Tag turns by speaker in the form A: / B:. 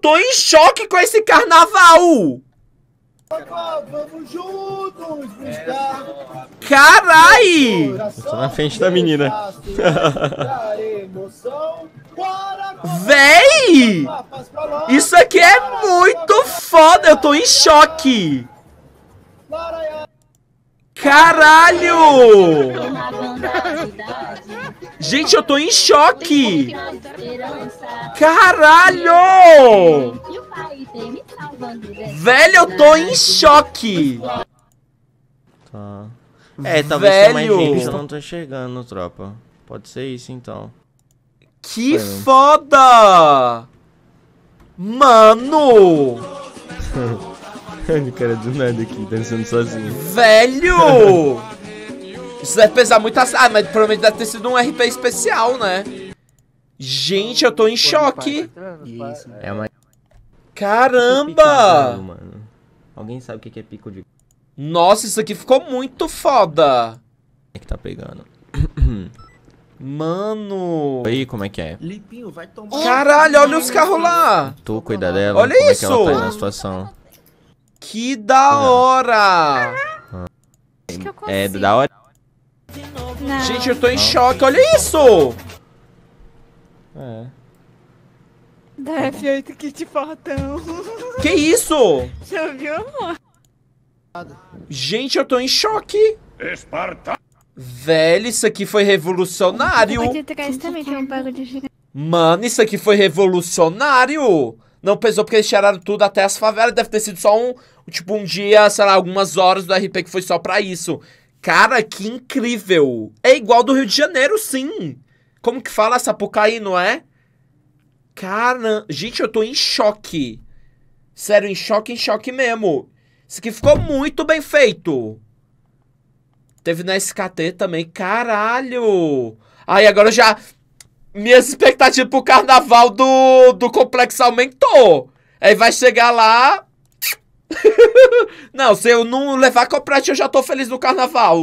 A: tô em choque com esse carnaval! Carai! Tô na frente da menina. Véi! Isso aqui é muito foda! Eu tô em choque! Caralho! Gente, eu tô em choque! Caralho! Né? Velho, eu tô em choque! Tá. É, talvez tenha mais gente eu não tô tá enxergando, tropa. Pode ser isso, então. Que né? foda! Mano! Cara, do nada aqui, dançando tá sozinho.
B: Velho! Isso deve pesar muito... a Ah, mas provavelmente deve ter sido um RP especial, né? Gente, eu tô em choque. Tá é uma... Caramba! É Alguém sabe o que é pico de... Nossa, isso aqui ficou muito foda. É que tá pegando. Mano. Aí, como é que é?
A: Oh, caralho, olha os carros
B: lá. Tu cuida dela. Olha como isso. é que ela tá na situação. Que da hora. É, é da hora. Não. Gente, eu tô em choque, olha isso! É.
A: Da F8 kit portão.
B: Que isso?
A: Já viu, amor?
B: Gente, eu tô em choque. Esparta. Velho, isso aqui foi revolucionário. Mano, isso aqui foi revolucionário. Não pesou porque eles tiraram tudo até as favelas. Deve ter sido só um, tipo, um dia, sei lá, algumas horas do RP que foi só pra isso. Cara, que incrível! É igual do Rio de Janeiro, sim! Como que fala Sapucaí, não é? Cara, gente, eu tô em choque. Sério, em choque, em choque mesmo. Isso aqui ficou muito bem feito. Teve na SKT também, caralho. Aí agora eu já... Minhas expectativas pro carnaval do, do complexo aumentou. Aí vai chegar lá, não, se eu não levar coprete, eu já tô feliz no carnaval.